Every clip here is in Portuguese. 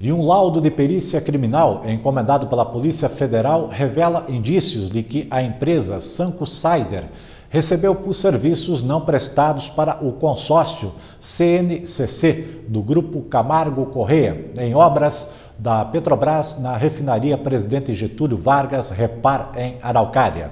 E um laudo de perícia criminal encomendado pela Polícia Federal revela indícios de que a empresa Sanco recebeu por serviços não prestados para o consórcio CNCC do Grupo Camargo Correia em obras da Petrobras na refinaria Presidente Getúlio Vargas Repar em Araucária.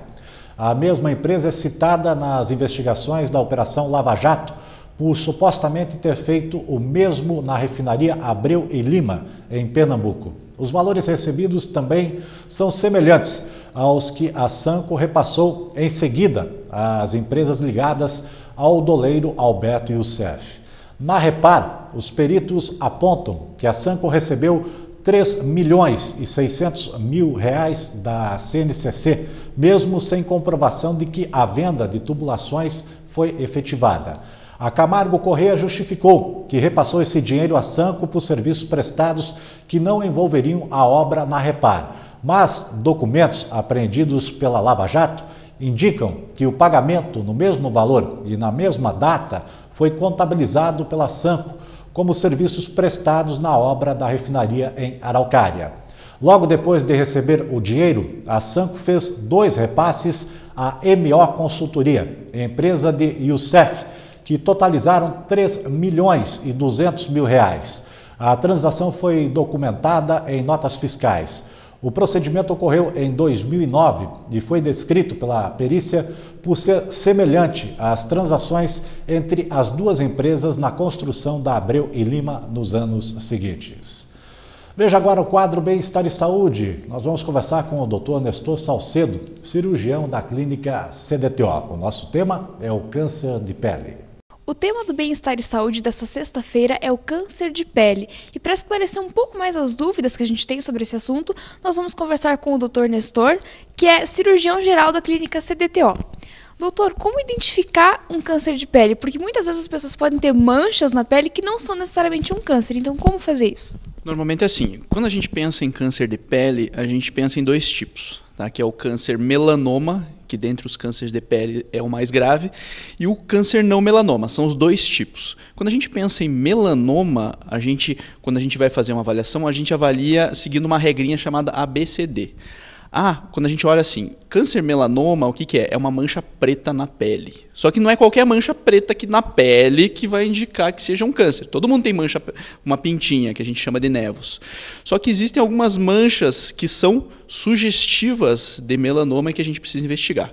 A mesma empresa é citada nas investigações da Operação Lava Jato por supostamente ter feito o mesmo na refinaria Abreu e Lima, em Pernambuco. Os valores recebidos também são semelhantes aos que a Sanco repassou em seguida às empresas ligadas ao doleiro Alberto Youssef. Na Repar, os peritos apontam que a Sanco recebeu 3 milhões e 600 mil reais da CNCC, mesmo sem comprovação de que a venda de tubulações foi efetivada. A Camargo Correia justificou que repassou esse dinheiro a Sanco por serviços prestados que não envolveriam a obra na Repar. Mas documentos apreendidos pela Lava Jato indicam que o pagamento no mesmo valor e na mesma data foi contabilizado pela Sanco como serviços prestados na obra da refinaria em Araucária. Logo depois de receber o dinheiro, a Sanco fez dois repasses à MO Consultoria, empresa de Youssef, que totalizaram 3 milhões e 200 mil reais. A transação foi documentada em notas fiscais. O procedimento ocorreu em 2009 e foi descrito pela perícia por ser semelhante às transações entre as duas empresas na construção da Abreu e Lima nos anos seguintes. Veja agora o quadro Bem-Estar e Saúde. Nós vamos conversar com o Dr. Nestor Salcedo, cirurgião da clínica CDTO. O nosso tema é o câncer de pele. O tema do Bem-Estar e Saúde dessa sexta-feira é o câncer de pele. E para esclarecer um pouco mais as dúvidas que a gente tem sobre esse assunto, nós vamos conversar com o Dr. Nestor, que é cirurgião geral da clínica CDTO. Doutor, como identificar um câncer de pele? Porque muitas vezes as pessoas podem ter manchas na pele que não são necessariamente um câncer. Então, como fazer isso? Normalmente é assim. Quando a gente pensa em câncer de pele, a gente pensa em dois tipos, tá? que é o câncer melanoma que dentre os cânceres de pele é o mais grave, e o câncer não melanoma, são os dois tipos. Quando a gente pensa em melanoma, a gente, quando a gente vai fazer uma avaliação, a gente avalia seguindo uma regrinha chamada ABCD. Ah, quando a gente olha assim, câncer melanoma, o que, que é? É uma mancha preta na pele. Só que não é qualquer mancha preta que na pele que vai indicar que seja um câncer. Todo mundo tem mancha, uma pintinha, que a gente chama de nevos. Só que existem algumas manchas que são sugestivas de melanoma que a gente precisa investigar.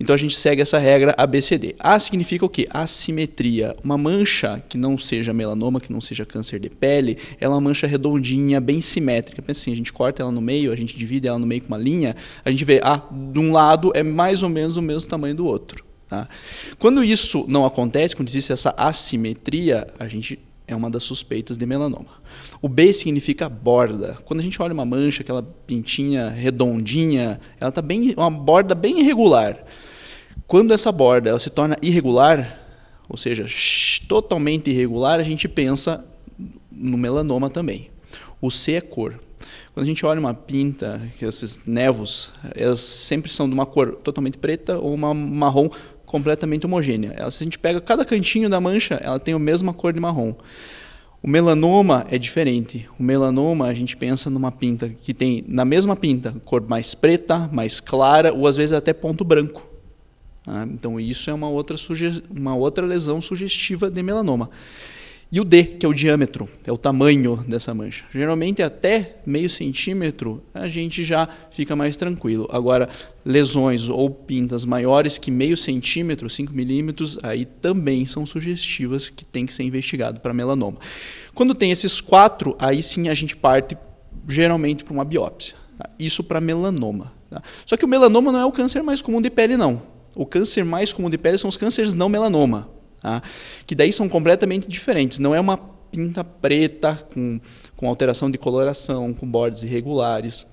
Então a gente segue essa regra ABCD. A significa o quê? Assimetria. Uma mancha que não seja melanoma, que não seja câncer de pele, é uma mancha redondinha, bem simétrica. Pensa assim, a gente corta ela no meio, a gente divide ela no meio com uma linha, a gente vê, ah, de um lado é mais ou menos o mesmo tamanho do outro. Tá? Quando isso não acontece, quando existe essa assimetria, a gente é uma das suspeitas de melanoma. O B significa borda. Quando a gente olha uma mancha, aquela pintinha redondinha, ela tá bem, uma borda bem irregular. Quando essa borda ela se torna irregular, ou seja, totalmente irregular, a gente pensa no melanoma também. O C é cor. Quando a gente olha uma pinta, esses nevos, elas sempre são de uma cor totalmente preta ou uma marrom completamente homogênea. Ela, se a gente pega cada cantinho da mancha, ela tem a mesma cor de marrom. O melanoma é diferente. O melanoma a gente pensa numa pinta que tem na mesma pinta cor mais preta, mais clara ou às vezes até ponto branco. Né? Então, isso é uma outra, uma outra lesão sugestiva de melanoma. E o D, que é o diâmetro, é o tamanho dessa mancha. Geralmente, até meio centímetro, a gente já fica mais tranquilo. Agora, lesões ou pintas maiores que meio centímetro, 5 milímetros, aí também são sugestivas que tem que ser investigado para melanoma. Quando tem esses quatro, aí sim a gente parte geralmente para uma biópsia. Isso para melanoma. Tá? Só que o melanoma não é o câncer mais comum de pele, não. O câncer mais comum de pele são os cânceres não melanoma, tá? que daí são completamente diferentes. Não é uma pinta preta com, com alteração de coloração, com bordes irregulares,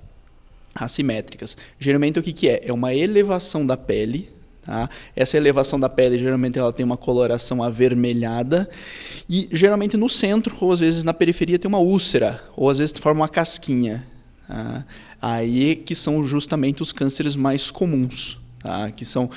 assimétricas. Geralmente o que, que é? É uma elevação da pele. Tá? Essa elevação da pele geralmente ela tem uma coloração avermelhada e geralmente no centro ou às vezes na periferia tem uma úlcera ou às vezes forma uma casquinha. Tá? Aí que são justamente os cânceres mais comuns. Tá? Que são,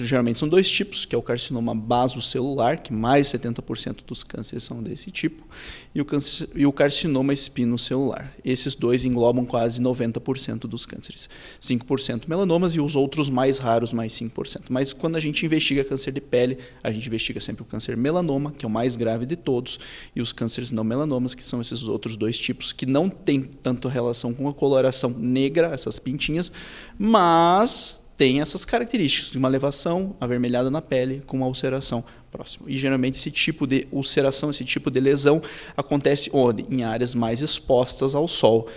geralmente são dois tipos, que é o carcinoma basocelular, que mais 70% dos cânceres são desse tipo, e o, câncer, e o carcinoma espinocelular. Esses dois englobam quase 90% dos cânceres. 5% melanomas e os outros mais raros, mais 5%. Mas quando a gente investiga câncer de pele, a gente investiga sempre o câncer melanoma, que é o mais grave de todos, e os cânceres não melanomas, que são esses outros dois tipos, que não têm tanto relação com a coloração negra, essas pintinhas, mas tem essas características de uma elevação, avermelhada na pele, com uma ulceração próxima. E geralmente esse tipo de ulceração, esse tipo de lesão acontece onde? Em áreas mais expostas ao sol.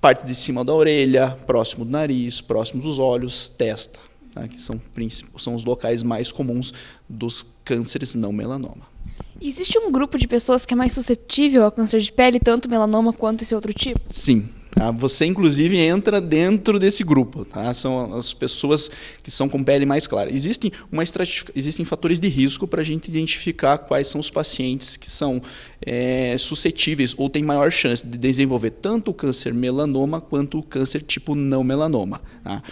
Parte de cima da orelha, próximo do nariz, próximo dos olhos, testa, tá? que são, são os locais mais comuns dos cânceres não melanoma. Existe um grupo de pessoas que é mais suscetível ao câncer de pele, tanto melanoma quanto esse outro tipo? Sim, Tá? Você, inclusive, entra dentro desse grupo. Tá? São as pessoas que são com pele mais clara. Existem, uma existem fatores de risco para a gente identificar quais são os pacientes que são é, suscetíveis ou têm maior chance de desenvolver tanto o câncer melanoma quanto o câncer tipo não melanoma. Tá?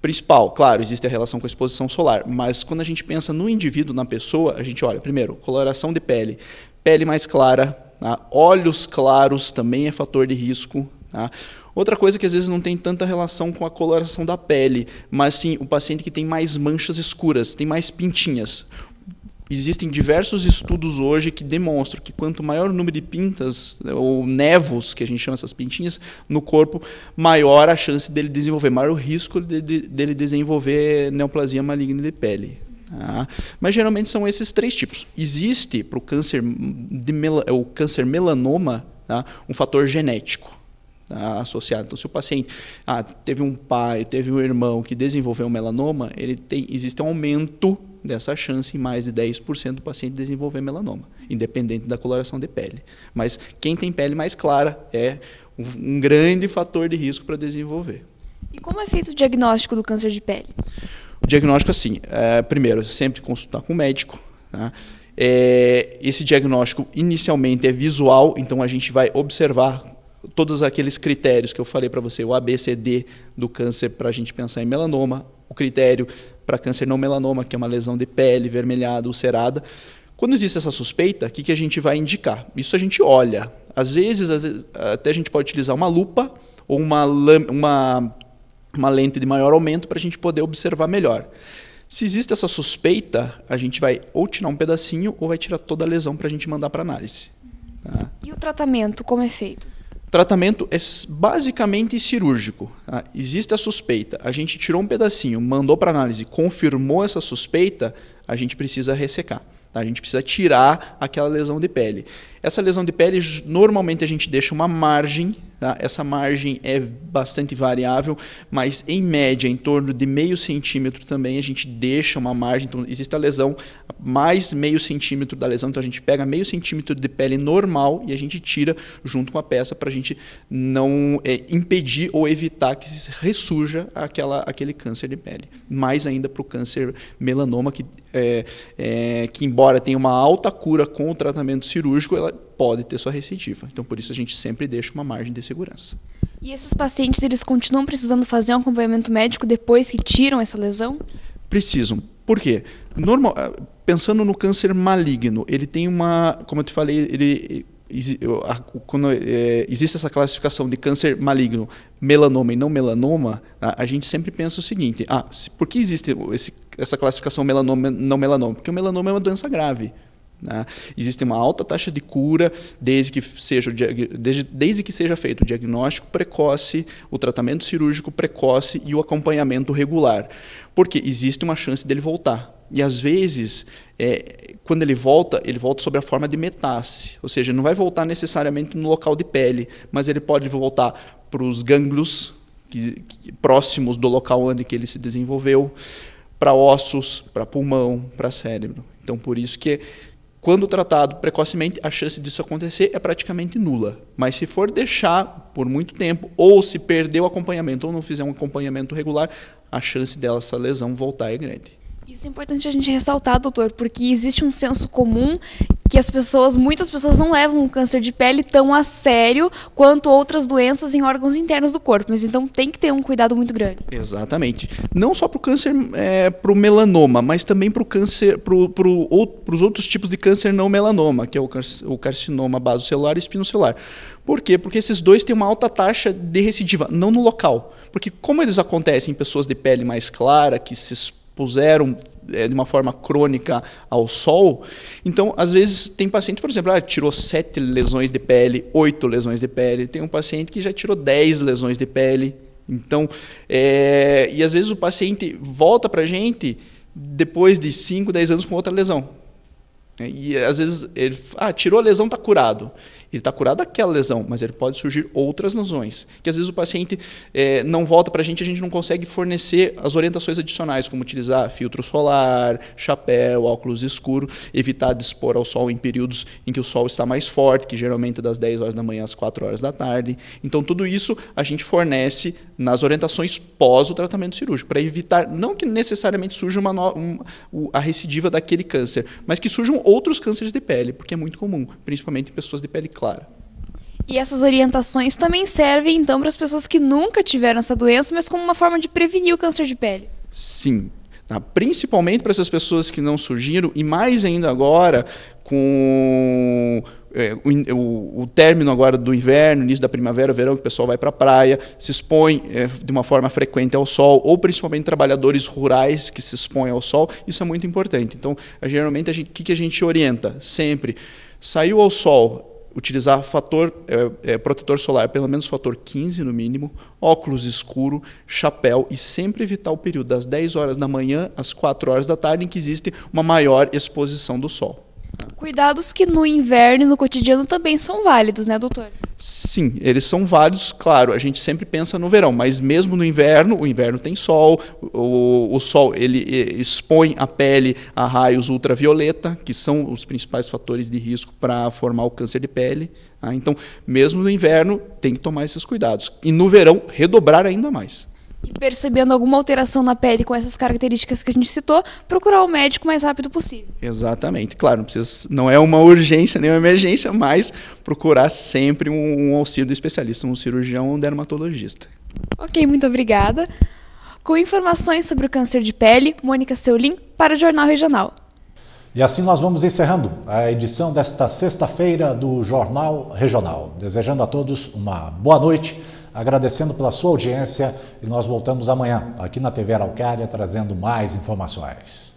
principal, claro, existe a relação com a exposição solar, mas quando a gente pensa no indivíduo, na pessoa, a gente olha, primeiro, coloração de pele, pele mais clara, tá? olhos claros também é fator de risco, Tá? Outra coisa que às vezes não tem tanta relação com a coloração da pele, mas sim o paciente que tem mais manchas escuras, tem mais pintinhas. Existem diversos estudos hoje que demonstram que quanto maior o número de pintas, né, ou nevos, que a gente chama essas pintinhas, no corpo, maior a chance dele desenvolver, maior o risco de, de, dele desenvolver neoplasia maligna de pele. Ah, mas geralmente são esses três tipos. Existe para o câncer, hum, de mel o câncer melanoma tá, um fator genético associado. Então, se o paciente ah, teve um pai, teve um irmão que desenvolveu melanoma, ele tem, existe um aumento dessa chance em mais de 10% do paciente desenvolver melanoma, independente da coloração de pele. Mas quem tem pele mais clara é um, grande fator de risco para desenvolver. E como é feito o diagnóstico do câncer de pele? O diagnóstico, assim, é, primeiro, sempre consultar com o médico. Tá? É, esse diagnóstico inicialmente é visual, então a gente vai observar todos aqueles critérios que eu falei para você, o ABCD do câncer para a gente pensar em melanoma, o critério para câncer não melanoma, que é uma lesão de pele vermelhada, ulcerada. Quando existe essa suspeita, o que, que a gente vai indicar? Isso a gente olha. Às vezes, às vezes até a gente pode utilizar uma lupa ou uma, uma, uma lente de maior aumento para a gente poder observar melhor. Se existe essa suspeita, a gente vai ou tirar um pedacinho ou vai tirar toda a lesão para a gente mandar para análise. Tá? E o tratamento, como é feito? tratamento é basicamente cirúrgico. Tá? Existe a suspeita, a gente tirou um pedacinho, mandou para análise, confirmou essa suspeita, a gente precisa ressecar. Tá? A gente precisa tirar aquela lesão de pele. Essa lesão de pele, normalmente a gente deixa uma margem Tá? Essa margem é bastante variável, mas em média, em torno de meio centímetro também, a gente deixa uma margem. Então, existe a lesão, mais meio centímetro da lesão, então a gente pega meio centímetro de pele normal e a gente tira junto com a peça para a gente não é, impedir ou evitar que ressurja aquela, aquele câncer de pele. Mais ainda para o câncer melanoma, que, é, é, que embora tenha uma alta cura com o tratamento cirúrgico, ela pode ter sua recidiva. Então, por isso a gente sempre deixa uma margem de segurança. E esses pacientes, eles continuam precisando fazer um acompanhamento médico depois que tiram essa lesão? Precisam. Por quê? Normal, ah, pensando no câncer maligno, ele tem uma, como eu te falei, ele quando eh, existe essa classificação de câncer maligno, melanoma e não melanoma, a, gente sempre pensa o seguinte: ah, por que existe esse, essa classificação melanoma não melanoma? Porque o melanoma é uma doença grave. Né? Existe uma alta taxa de cura desde que, seja desde, desde que seja feito o diagnóstico precoce, o tratamento cirúrgico precoce e o acompanhamento regular. Porque existe uma chance dele voltar. E às vezes, é, quando ele volta, ele volta sob a forma de metástase. Ou seja, não vai voltar necessariamente no local de pele, mas ele pode voltar para os gânglios que, que, próximos do local onde ele se desenvolveu, para ossos, para pulmão, para cérebro. Então, por isso que quando tratado precocemente, a chance disso acontecer é praticamente nula. Mas se for deixar por muito tempo, ou se perder o acompanhamento, ou não fizer um acompanhamento regular, a chance dela, essa lesão, voltar é grande. Isso é importante a gente ressaltar, doutor, porque existe um senso comum que as pessoas, muitas pessoas não levam o câncer de pele tão a sério quanto outras doenças em órgãos internos do corpo. Mas então tem que ter um cuidado muito grande. Exatamente. Não só para o câncer, é, para o melanoma, mas também para o câncer, para pro, os outros tipos de câncer não melanoma, que é o, o carcinoma basocelular e espinocelular. Por quê? Porque esses dois têm uma alta taxa de recidiva, não no local. Porque como eles acontecem em pessoas de pele mais clara, que se expõem expuseram eh, de uma forma crônica ao sol. Então, às vezes, tem paciente, por exemplo, ah, tirou sete lesões de pele, oito lesões de pele. Tem um paciente que já tirou dez lesões de pele. Então, é... e às vezes o paciente volta para a gente depois de cinco, dez anos com outra lesão. E às vezes ele, ah, tirou a lesão, está curado. Ele está curado daquela lesão, mas ele pode surgir outras lesões. Que às vezes o paciente é, não volta para a gente, a gente não consegue fornecer as orientações adicionais, como utilizar filtro solar, chapéu, óculos escuro, evitar de expor ao sol em períodos em que o sol está mais forte, que geralmente é das 10 horas da manhã às 4 horas da tarde. Então, tudo isso a gente fornece nas orientações pós o tratamento cirúrgico, para evitar, não que necessariamente surja uma no, um, a recidiva daquele câncer, mas que surjam outros cânceres de pele, porque é muito comum, principalmente em pessoas de pele claro. E essas orientações também servem então para as pessoas que nunca tiveram essa doença, mas como uma forma de prevenir o câncer de pele. Sim, Tá? Principalmente para essas pessoas que não surgiram, e mais ainda agora, com é, o, o, término agora do inverno, início da primavera, verão, que o pessoal vai para a praia, se expõe é, de uma forma frequente ao sol, ou principalmente trabalhadores rurais que se expõem ao sol, isso é muito importante. Então, é, geralmente, o que, que a gente orienta? Sempre, saiu ao sol, utilizar fator é, é, protetor solar, pelo menos fator 15 no mínimo, óculos escuro, chapéu e sempre evitar o período das 10 horas da manhã às 4 horas da tarde em que existe uma maior exposição do sol. Cuidados que no inverno e no cotidiano também são válidos, né, doutor? Sim, eles são válidos, claro, a gente sempre pensa no verão, mas mesmo no inverno, o inverno tem sol, o, o sol ele expõe a pele a raios ultravioleta, que são os principais fatores de risco para formar o câncer de pele. Ah, então, mesmo no inverno, tem que tomar esses cuidados. E no verão, redobrar ainda mais e percebendo alguma alteração na pele com essas características que a gente citou, procurar o médico o mais rápido possível. Exatamente. Claro, não, precisa, não é uma urgência nem uma emergência, mas procurar sempre um, um auxílio do especialista, um cirurgião ou um dermatologista. Ok, muito obrigada. Com informações sobre o câncer de pele, Mônica Seulim, para o Jornal Regional. E assim nós vamos encerrando a edição desta sexta-feira do Jornal Regional. Desejando a todos uma boa noite agradecendo pela sua audiência e nós voltamos amanhã aqui na TV Araucária trazendo mais informações.